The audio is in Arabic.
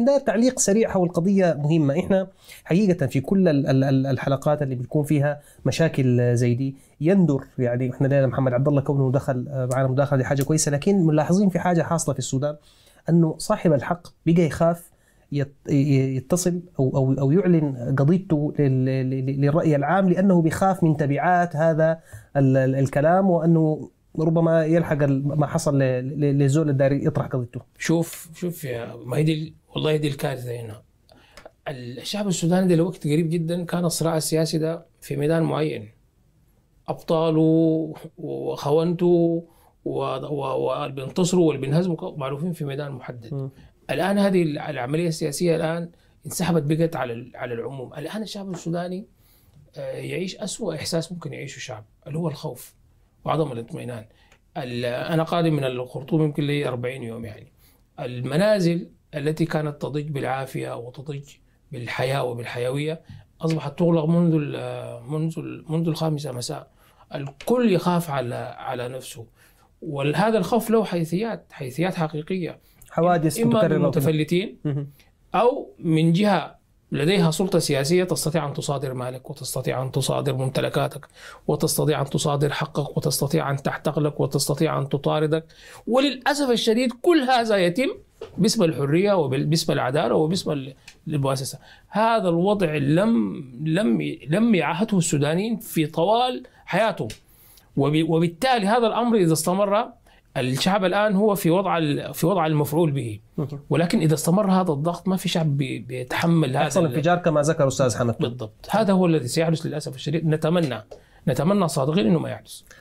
ده تعليق سريع حول قضية مهمة إحنا حقيقة في كل الحلقات اللي بتكون فيها مشاكل زي دي يندر يعني إحنا لنا محمد عبد الله كونه دخل معنا مداخلة حاجة كويسة لكن ملاحظين في حاجة حاصلة في السودان أنه صاحب الحق بقى يخاف يتصل أو, أو, أو يعلن قضيته للرأي العام لأنه بيخاف من تبعات هذا الكلام وأنه ربما يلحق ما حصل لزول الداري يطرح قضيته شوف شوف يا ما هي دي والله دي الكارثه هنا الشعب السوداني ده لوقت قريب جدا كان الصراع السياسي ده في ميدان معين ابطاله وخونته وبينتصروا بينتصروا واللي بينهزموا معروفين في ميدان محدد م. الان هذه العمليه السياسيه الان انسحبت بقت على على العموم الان الشعب السوداني آه، يعيش اسوا احساس ممكن يعيشه الشعب اللي هو الخوف وعدم الاطمئنان أنا قادم من الخرطوم يمكن لي 40 يوم يعني المنازل التي كانت تضج بالعافية وتضج بالحياة وبالحيوية أصبحت تغلق منذ الـ منذ الـ منذ الخامسة مساء الكل يخاف على على نفسه وهذا الخوف له حيثيات حيثيات حقيقية حوادث متكرره من متفلتين أو من جهة لديها سلطة سياسية تستطيع أن تصادر مالك وتستطيع أن تصادر ممتلكاتك وتستطيع أن تصادر حقك وتستطيع أن تحتقلك وتستطيع أن تطاردك وللأسف الشديد كل هذا يتم باسم الحرية وباسم العدالة وباسم المؤسسة هذا الوضع لم لم لم يعهده السودانيين في طوال حياتهم وبالتالي هذا الأمر إذا استمر الشعب الان هو في وضع في وضع المفعول به ولكن اذا استمر هذا الضغط ما في شعب بيتحمل هذا الانفجار كما ذكر استاذ حمد بالضبط هذا هو الذي سيحدث للاسف الشديد نتمنى نتمنى صادقين انه ما يحدث